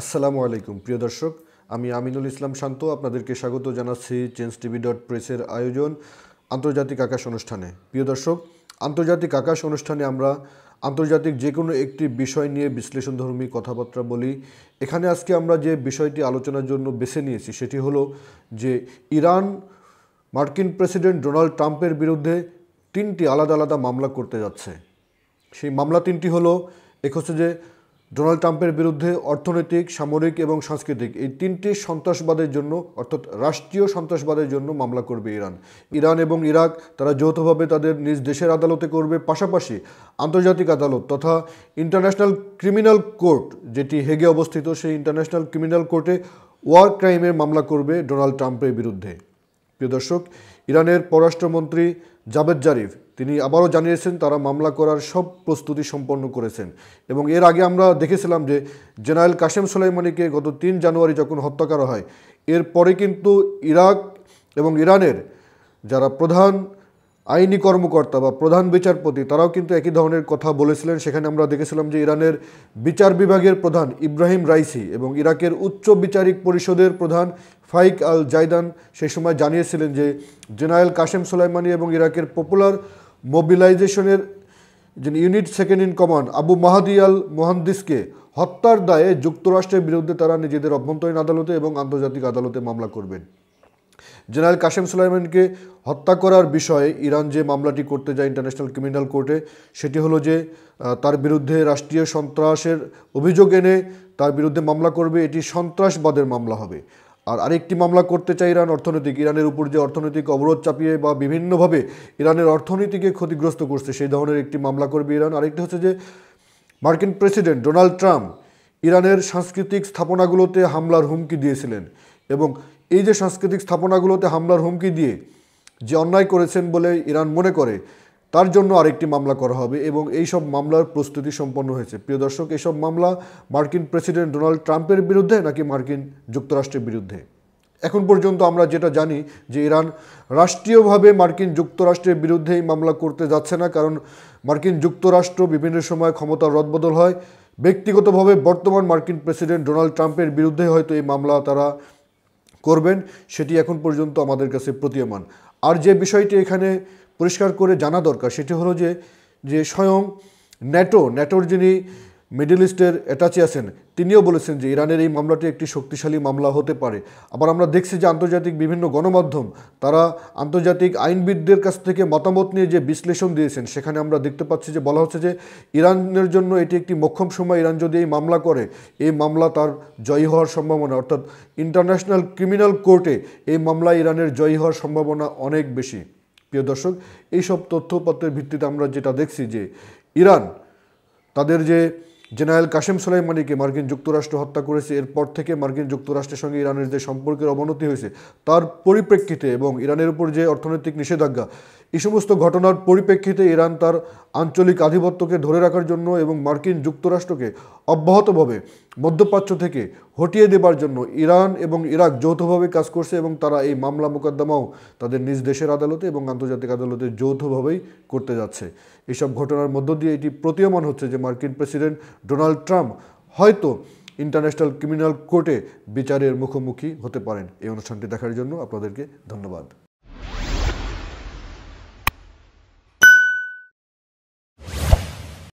আসসালামু আলাইকুম প্রিয় দর্শক আমি আমিনুল ইসলাম শান্ত আপনাদেরকে স্বাগত জানাচ্ছি চেঞ্জ টিভি ডট প্রেসের আয়োজন আন্তর্জাতিক আকাশ অনুষ্ঠানে প্রিয় দর্শক আন্তর্জাতিক আকাশ অনুষ্ঠানে আমরা আন্তর্জাতিক যে কোনো একটি বিষয় নিয়ে বিশ্লেষণধর্মী কথাবার্তা বলি এখানে আজকে আমরা যে বিষয়টি আলোচনার জন্য বেছে নিয়েছি সেটি হলো যে ইরান মার্কিন প্রেসিডেন্ট ডোনাল্ড ট্রাম্পের বিরুদ্ধে তিনটি আলাদা আলাদা মামলা করতে যাচ্ছে সেই মামলা তিনটি হলো এক হচ্ছে যে ডোনাল্ড ট্রাম্পের বিরুদ্ধে অর্থনৈতিক সামরিক এবং সাংস্কৃতিক এই তিনটি সন্ত্রাসবাদের জন্য অর্থাৎ রাষ্ট্রীয় সন্ত্রাসবাদের জন্য মামলা করবে ইরান ইরান এবং ইরাক তারা যৌথভাবে তাদের নিজ দেশের আদালতে করবে পাশাপাশি আন্তর্জাতিক আদালত তথা ইন্টারন্যাশনাল ক্রিমিনাল কোর্ট যেটি হেগে অবস্থিত সেই ইন্টারন্যাশনাল ক্রিমিনাল কোর্টে ওয়ার ক্রাইমের মামলা করবে ডোনাল্ড ট্রাম্পের বিরুদ্ধে প্রিয় দর্শক ইরানের পররাষ্ট্রমন্ত্রী জাবেদ জারিফ তিনি আবারও জানিয়েছেন তারা মামলা করার সব প্রস্তুতি সম্পন্ন করেছেন এবং এর আগে আমরা দেখেছিলাম যে জেনারেল কাশেম সোলাইমানিকে গত তিন জানুয়ারি যখন হত্যা করা হয় এরপরে কিন্তু ইরাক এবং ইরানের যারা প্রধান আইনি কর্মকর্তা বা প্রধান বিচারপতি তারাও কিন্তু একই ধরনের কথা বলেছিলেন সেখানে আমরা দেখেছিলাম যে ইরানের বিচার বিভাগের প্রধান ইব্রাহিম রাইসি এবং ইরাকের উচ্চ বিচারিক পরিষদের প্রধান ফাইক আল জাইদান সেই সময় জানিয়েছিলেন যে জেনারেল কাশেম সোলাইমানি এবং ইরাকের পপুলার মোবিলাইজেশনের যিনি unit second in command Abu Mahdi al মোহান্দিসকে হত্যার দায়ে যুক্তরাষ্ট্রের বিরুদ্ধে তারা নিজেদের অভ্যন্তরীণ আদালতে এবং আন্তর্জাতিক আদালতে মামলা করবেন জেনারেল কাশেম সুলাইমানকে হত্যা করার বিষয়ে ইরান যে মামলাটি করতে যায় ইন্টারন্যাশনাল ক্রিমিনাল কোর্টে সেটি হলো যে তার বিরুদ্ধে রাষ্ট্রীয় সন্ত্রাসের অভিযোগ এনে তার বিরুদ্ধে মামলা করবে এটি সন্ত্রাসবাদের মামলা হবে আর আরেকটি মামলা করতে চায় ইরান অর্থনৈতিক ইরানের উপর যে অর্থনৈতিক অবরোধ চাপিয়ে বা বিভিন্নভাবে ইরানের অর্থনীতিকে ক্ষতিগ্রস্ত করছে সেই ধরনের একটি মামলা করবে ইরান আরেকটি হচ্ছে যে মার্কিন প্রেসিডেন্ট ডোনাল্ড ট্রাম্প ইরানের সাংস্কৃতিক স্থাপনাগুলোতে হামলার হুমকি দিয়েছিলেন এবং এই যে সাংস্কৃতিক স্থাপনাগুলোতে হামলার হুমকি দিয়ে যে অন্যায় করেছেন বলে ইরান মনে করে তার জন্য আরেকটি মামলা করা হবে এবং এই সব মামলার প্রস্তুতি সম্পন্ন হয়েছে প্রিয় দর্শক এইসব মামলা মার্কিন প্রেসিডেন্ট ডোনাল্ড ট্রাম্পের বিরুদ্ধে নাকি মার্কিন যুক্তরাষ্ট্রের বিরুদ্ধে এখন পর্যন্ত আমরা যেটা জানি যে ইরান রাষ্ট্রীয়ভাবে মার্কিন যুক্তরাষ্ট্রের বিরুদ্ধে এই মামলা করতে যাচ্ছে না কারণ মার্কিন যুক্তরাষ্ট্র বিভিন্ন সময় ক্ষমতার রদবদল হয় ব্যক্তিগতভাবে বর্তমান মার্কিন প্রেসিডেন্ট ডোনাল্ড ট্রাম্পের বিরুদ্ধে হয়তো এই মামলা তারা করবেন সেটি এখন পর্যন্ত আমাদের কাছে প্রতীয়মান আর যে বিষয়টি এখানে পরিষ্কার করে জানা দরকার সেটি হলো যে যে স্বয়ং ন্যাটো ন্যাটোর যিনি মিডল ইস্টের অ্যাটাচে আছেন তিনিও বলেছেন যে ইরানের এই মামলাটি একটি শক্তিশালী মামলা হতে পারে আবার আমরা দেখছি যে আন্তর্জাতিক বিভিন্ন গণমাধ্যম তারা আন্তর্জাতিক আইনবিদদের কাছ থেকে মতামত নিয়ে যে বিশ্লেষণ দিয়েছেন সেখানে আমরা দেখতে পাচ্ছি যে বলা হচ্ছে যে ইরানের জন্য এটি একটি মক্ষম সময় ইরান যদি এই মামলা করে এই মামলা তার জয়ী হওয়ার সম্ভাবনা অর্থাৎ ইন্টারন্যাশনাল ক্রিমিনাল কোর্টে এই মামলা ইরানের জয়ী হওয়ার সম্ভাবনা অনেক বেশি প্রিয় দর্শক এইসব তথ্যপত্রের ভিত্তিতে আমরা যেটা দেখছি যে ইরান তাদের যে জেনারেল কাশেম সোলাইমানিকে মার্কিন যুক্তরাষ্ট্র হত্যা করেছে এরপর থেকে মার্কিন যুক্তরাষ্ট্রের সঙ্গে ইরানের যে সম্পর্কের অবনতি হয়েছে তার পরিপ্রেক্ষিতে এবং ইরানের উপর যে অর্থনৈতিক নিষেধাজ্ঞা এই সমস্ত ঘটনার পরিপ্রেক্ষিতে ইরান তার আঞ্চলিক আধিপত্যকে ধরে রাখার জন্য এবং মার্কিন যুক্তরাষ্ট্রকে অব্যাহতভাবে মধ্যপ্রাচ্য থেকে হটিয়ে দেবার জন্য ইরান এবং ইরাক যৌথভাবে কাজ করছে এবং তারা এই মামলা মোকদ্দমাও তাদের নিজ দেশের আদালতে এবং আন্তর্জাতিক আদালতে যৌথভাবেই করতে যাচ্ছে এসব ঘটনার মধ্য দিয়ে এটি প্রতীয়মান হচ্ছে যে মার্কিন প্রেসিডেন্ট ডোনাল্ড ট্রাম্প হয়তো ইন্টারন্যাশনাল ক্রিমিনাল কোর্টে বিচারের মুখোমুখি হতে পারেন এই অনুষ্ঠানটি দেখার জন্য আপনাদেরকে ধন্যবাদ